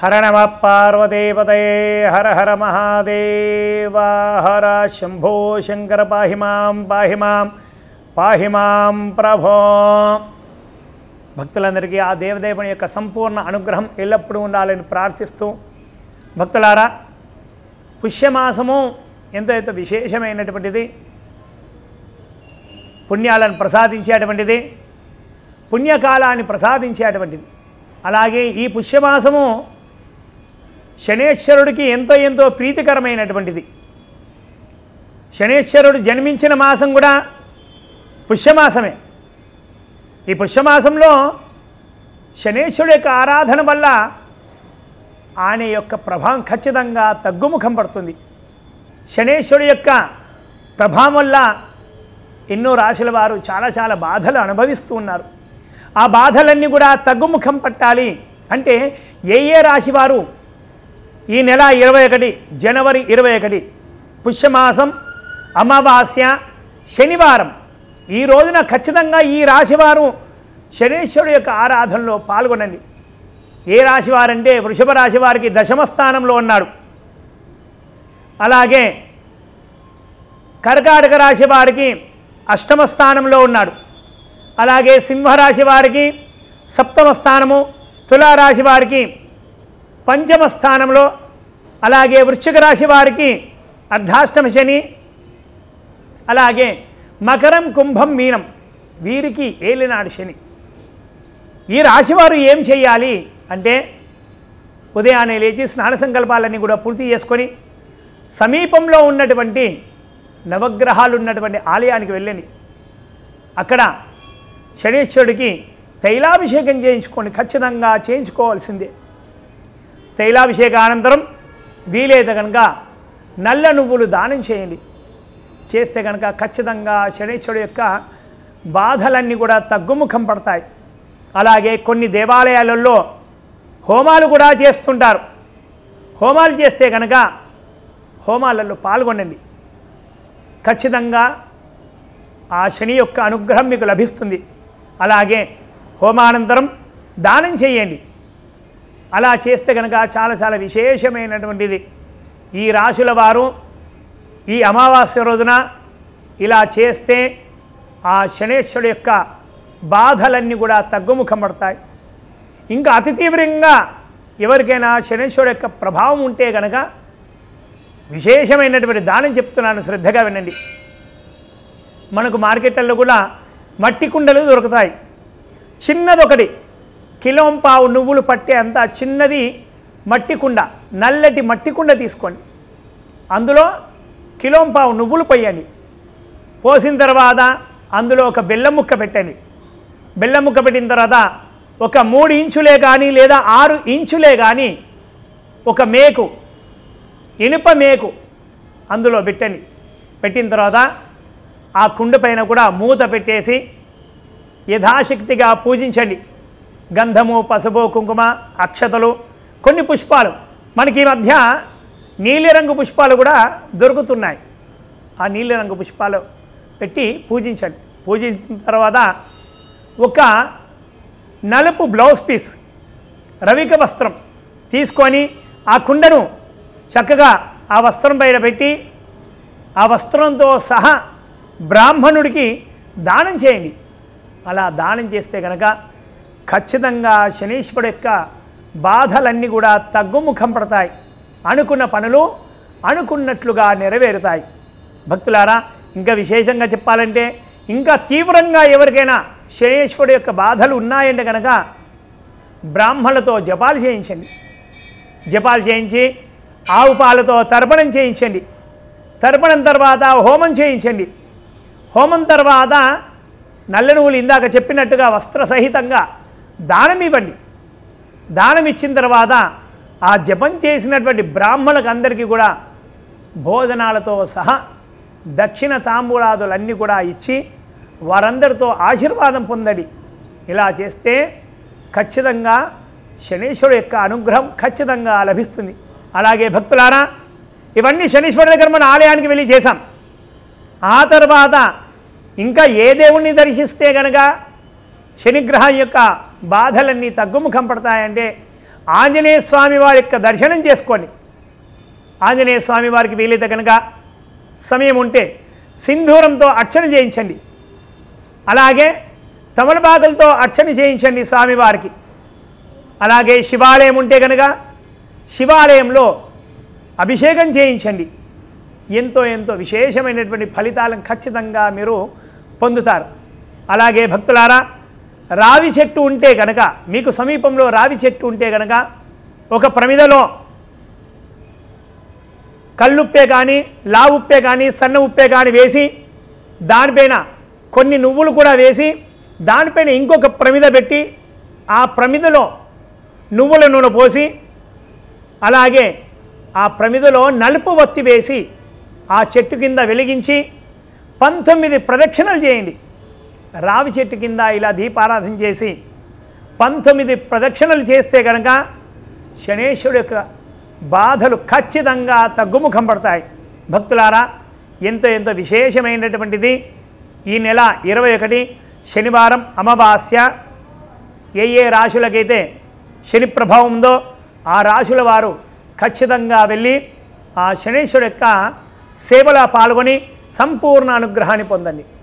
హర నమ పార్వదేవతయే హర హర మహాదేవా హర శంభో శంకర పాహి మాం పాహి మాం పాహి మాం ప్రభో భక్తులందరికీ ఆ దేవదేవుని యొక్క సంపూర్ణ అనుగ్రహం ఎల్లప్పుడూ ఉండాలని ప్రార్థిస్తూ భక్తులారా పుష్యమాసము ఎంత విశేషమైనటువంటిది పుణ్యాలను ప్రసాదించేటువంటిది పుణ్యకాలాన్ని ప్రసాదించేటువంటిది అలాగే ఈ పుష్యమాసము శనేశ్వరుడికి ఎంతో ఎంతో ప్రీతికరమైనటువంటిది శనేశ్వరుడు జన్మించిన మాసం కూడా పుష్యమాసమే ఈ పుష్యమాసంలో శనేశ్వరుడు యొక్క ఆరాధన వల్ల ఆయన యొక్క ప్రభావం ఖచ్చితంగా తగ్గుముఖం పడుతుంది శనేశ్వరుడు యొక్క ప్రభావం వల్ల ఎన్నో రాశుల వారు చాలా చాలా బాధలు అనుభవిస్తూ ఉన్నారు ఆ బాధలన్నీ కూడా తగ్గుముఖం పట్టాలి అంటే ఏ ఏ రాశి వారు ఈ నెల ఇరవై ఒకటి జనవరి ఇరవై ఒకటి పుష్యమాసం అమావాస్య శనివారం ఈ రోజున ఖచ్చితంగా ఈ రాశివారు శనీశ్వరుడు యొక్క ఆరాధనలో పాల్గొనండి ఏ రాశివారంటే వృషభ రాశి వారికి దశమ స్థానంలో ఉన్నాడు అలాగే కర్కాటక రాశి వారికి అష్టమ స్థానంలో ఉన్నాడు అలాగే సింహరాశి వారికి సప్తమ స్థానము తులారాశి వారికి పంచమ స్థానంలో అలాగే వృశ్చిక రాశి వారికి అర్ధాష్టమ శని అలాగే మకరం కుంభం మీనం వీరికి ఏలినాడు శని ఈ రాశివారు ఏం చేయాలి అంటే ఉదయాన్నే లేచి స్నాన సంకల్పాలన్నీ కూడా పూర్తి చేసుకొని సమీపంలో ఉన్నటువంటి నవగ్రహాలు ఉన్నటువంటి ఆలయానికి వెళ్ళండి అక్కడ శనీశ్వరుడికి తైలాభిషేకం చేయించుకొని ఖచ్చితంగా చేయించుకోవాల్సిందే తైలాభిషేకానంతరం వీలైతే కనుక నల్ల నువ్వులు దానం చేయండి చేస్తే కనుక ఖచ్చితంగా శనీశ్వరుడు యొక్క బాధలన్నీ కూడా తగ్గుముఖం పడతాయి అలాగే కొన్ని దేవాలయాలలో హోమాలు కూడా చేస్తుంటారు హోమాలు చేస్తే కనుక హోమాలలో పాల్గొనండి ఖచ్చితంగా ఆ శని యొక్క అనుగ్రహం మీకు లభిస్తుంది అలాగే హోమానంతరం దానం చేయండి అలా చేస్తే కనుక చాలా చాలా విశేషమైనటువంటిది ఈ రాశుల వారు ఈ అమావాస్య రోజున ఇలా చేస్తే ఆ శనేశ్వరుడు యొక్క బాధలన్నీ కూడా తగ్గుముఖం పడతాయి ఇంకా అతి తీవ్రంగా ఎవరికైనా శనేశ్వరుడు యొక్క ప్రభావం ఉంటే కనుక విశేషమైనటువంటి దానం చెప్తున్నాను శ్రద్ధగా వినండి మనకు మార్కెట్లలో కూడా మట్టి కుండలు దొరుకుతాయి చిన్నదొకటి కిలోంపావు నువ్వులు పట్టే అంత చిన్నది మట్టి కుండ నల్లటి మట్టి కుండ తీసుకోండి అందులో కిలోంపావు నువ్వులు పోయండి పోసిన తర్వాత అందులో ఒక బెల్లం ముక్క పెట్టండి బెల్లం ముక్క పెట్టిన తర్వాత ఒక మూడు ఇంచులే కానీ లేదా ఆరు ఇంచులే కానీ ఒక మేకు ఇనుప మేకు అందులో పెట్టండి పెట్టిన తర్వాత ఆ కుండ పైన కూడా మూత పెట్టేసి యథాశక్తిగా పూజించండి గంధము పసుపు కుంకుమ అక్షతలు కొన్ని పుష్పాలు మనకి ఈ మధ్య నీలిరంగు పుష్పాలు కూడా దొరుకుతున్నాయి ఆ నీలిరంగు పుష్పాలు పెట్టి పూజించండి పూజించిన తర్వాత ఒక నలుపు బ్లౌజ్ పీస్ రవిక వస్త్రం తీసుకొని ఆ కుండను చక్కగా ఆ వస్త్రం పైన పెట్టి ఆ వస్త్రంతో సహా బ్రాహ్మణుడికి దానం చేయండి అలా దానం చేస్తే కనుక ఖచ్చితంగా శనీశ్వరుడు యొక్క బాధలన్నీ కూడా తగ్గుముఖం పడతాయి అనుకున్న పనులు అనుకున్నట్లుగా నెరవేరుతాయి భక్తులారా ఇంకా విశేషంగా చెప్పాలంటే ఇంకా తీవ్రంగా ఎవరికైనా శనీశ్వరుడు యొక్క బాధలు ఉన్నాయంటే కనుక బ్రాహ్మణులతో జపాలు చేయించండి జపాలు చేయించి ఆవు పాలతో తర్పణం చేయించండి తర్పణం తర్వాత హోమం చేయించండి హోమం తర్వాత నల్ల నువ్వులు ఇందాక చెప్పినట్టుగా వస్త్రసహితంగా దానం ఇవ్వండి దానం ఇచ్చిన తర్వాత ఆ జపం చేసినటువంటి బ్రాహ్మణులకు అందరికీ కూడా భోజనాలతో సహా దక్షిణ తాంబూలాదులన్నీ కూడా ఇచ్చి వారందరితో ఆశీర్వాదం పొందండి ఇలా చేస్తే ఖచ్చితంగా శనీశ్వరుడు యొక్క అనుగ్రహం ఖచ్చితంగా లభిస్తుంది అలాగే భక్తులారా ఇవన్నీ శనీశ్వరుడి దగ్గర మన ఆలయానికి వెళ్ళి చేశాం ఆ తర్వాత ఇంకా ఏ దేవుణ్ణి దర్శిస్తే గనక శనిగ్రహం యొక్క బాధలన్నీ తగ్గుముఖం పడతాయంటే ఆంజనేయ స్వామి వారి యొక్క దర్శనం చేసుకోండి ఆంజనేయ స్వామి వారికి వీలైతే కనుక సమయం ఉంటే సింధూరంతో అర్చన చేయించండి అలాగే తమలపాకులతో అర్చన చేయించండి స్వామివారికి అలాగే శివాలయం ఉంటే కనుక శివాలయంలో అభిషేకం చేయించండి ఎంతో ఎంతో విశేషమైనటువంటి ఫలితాలను ఖచ్చితంగా మీరు పొందుతారు అలాగే భక్తులారా రావి చెట్టు ఉంటే గనక మీకు సమీపంలో రావి చెట్టు ఉంటే గనక ఒక ప్రమిదలో కళ్ళుప్పే కానీ లావుప్పే కానీ సన్న ఉప్పే కానీ వేసి దానిపైన కొన్ని నువ్వులు కూడా వేసి దానిపైన ఇంకొక ప్రమిద పెట్టి ఆ ప్రమిదలో నువ్వుల నూనె పోసి అలాగే ఆ ప్రమిదలో నలుపు వత్తి వేసి ఆ చెట్టు కింద వెలిగించి పంతొమ్మిది ప్రదక్షిణలు చేయండి రావి చెట్టు కింద ఇలా దీపారాధన చేసి పంతొమ్మిది ప్రదక్షిణలు చేస్తే కనుక శనేశ్వరుడు యొక్క బాధలు ఖచ్చితంగా తగ్గుముఖం పడతాయి భక్తులారా ఎంతో ఎంతో విశేషమైనటువంటిది ఈ నెల ఇరవై ఒకటి శనివారం అమావాస్య ఏ ఏ రాశులకైతే శని ప్రభావం ఉందో ఆ రాశుల వారు ఖచ్చితంగా వెళ్ళి ఆ శనేశ్వరుడు యొక్క సేవలో పాల్గొని సంపూర్ణ అనుగ్రహాన్ని పొందండి